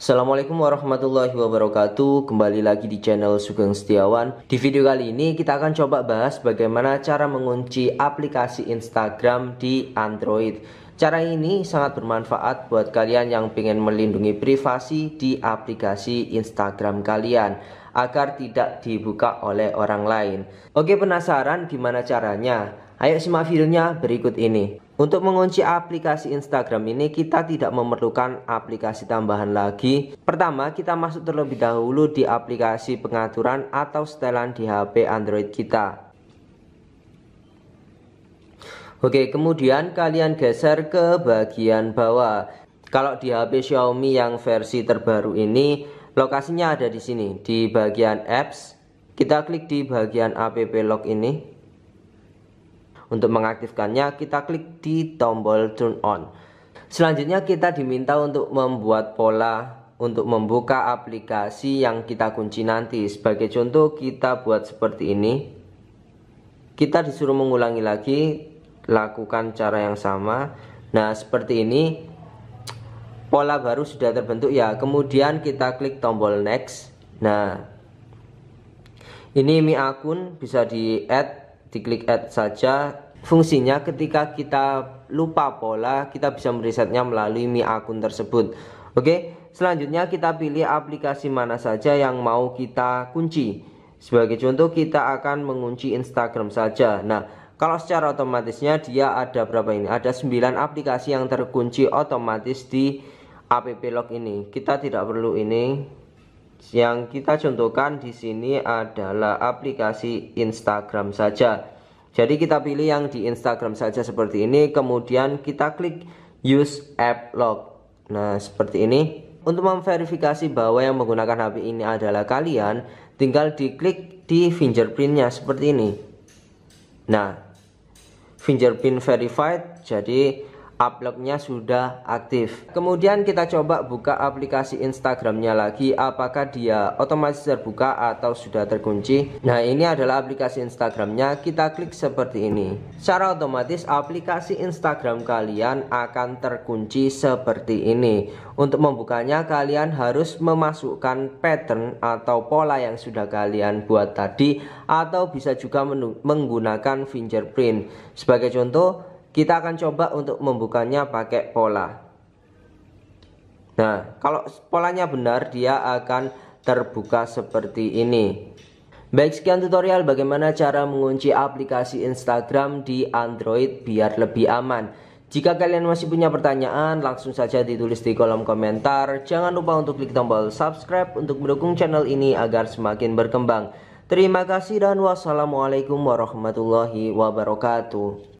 Assalamualaikum warahmatullahi wabarakatuh Kembali lagi di channel Sugeng Setiawan Di video kali ini kita akan coba bahas bagaimana cara mengunci aplikasi Instagram di Android Cara ini sangat bermanfaat buat kalian yang ingin melindungi privasi di aplikasi Instagram kalian Agar tidak dibuka oleh orang lain Oke penasaran gimana caranya? Ayo simak videonya berikut ini. Untuk mengunci aplikasi Instagram ini kita tidak memerlukan aplikasi tambahan lagi. Pertama, kita masuk terlebih dahulu di aplikasi pengaturan atau setelan di HP Android kita. Oke, kemudian kalian geser ke bagian bawah. Kalau di HP Xiaomi yang versi terbaru ini, lokasinya ada di sini di bagian apps. Kita klik di bagian app Lock ini. Untuk mengaktifkannya, kita klik di tombol turn on. Selanjutnya kita diminta untuk membuat pola untuk membuka aplikasi yang kita kunci nanti. Sebagai contoh kita buat seperti ini. Kita disuruh mengulangi lagi, lakukan cara yang sama. Nah, seperti ini pola baru sudah terbentuk ya. Kemudian kita klik tombol next. Nah, ini mi akun bisa di add diklik add saja fungsinya ketika kita lupa pola kita bisa meresetnya melalui mi akun tersebut oke selanjutnya kita pilih aplikasi mana saja yang mau kita kunci sebagai contoh kita akan mengunci Instagram saja nah kalau secara otomatisnya dia ada berapa ini ada 9 aplikasi yang terkunci otomatis di app log ini kita tidak perlu ini yang kita contohkan di sini adalah aplikasi Instagram saja. Jadi kita pilih yang di Instagram saja seperti ini, kemudian kita klik use app log. Nah, seperti ini. Untuk memverifikasi bahwa yang menggunakan HP ini adalah kalian, tinggal diklik di fingerprintnya seperti ini. Nah, fingerprint verified, jadi Uploadnya sudah aktif Kemudian kita coba buka aplikasi Instagramnya lagi Apakah dia otomatis terbuka atau sudah terkunci Nah ini adalah aplikasi Instagramnya Kita klik seperti ini Secara otomatis aplikasi Instagram kalian akan terkunci seperti ini Untuk membukanya kalian harus memasukkan pattern atau pola yang sudah kalian buat tadi Atau bisa juga menggunakan fingerprint Sebagai contoh kita akan coba untuk membukanya pakai pola. Nah, kalau polanya benar dia akan terbuka seperti ini. Baik, sekian tutorial bagaimana cara mengunci aplikasi Instagram di Android biar lebih aman. Jika kalian masih punya pertanyaan, langsung saja ditulis di kolom komentar. Jangan lupa untuk klik tombol subscribe untuk mendukung channel ini agar semakin berkembang. Terima kasih dan wassalamualaikum warahmatullahi wabarakatuh.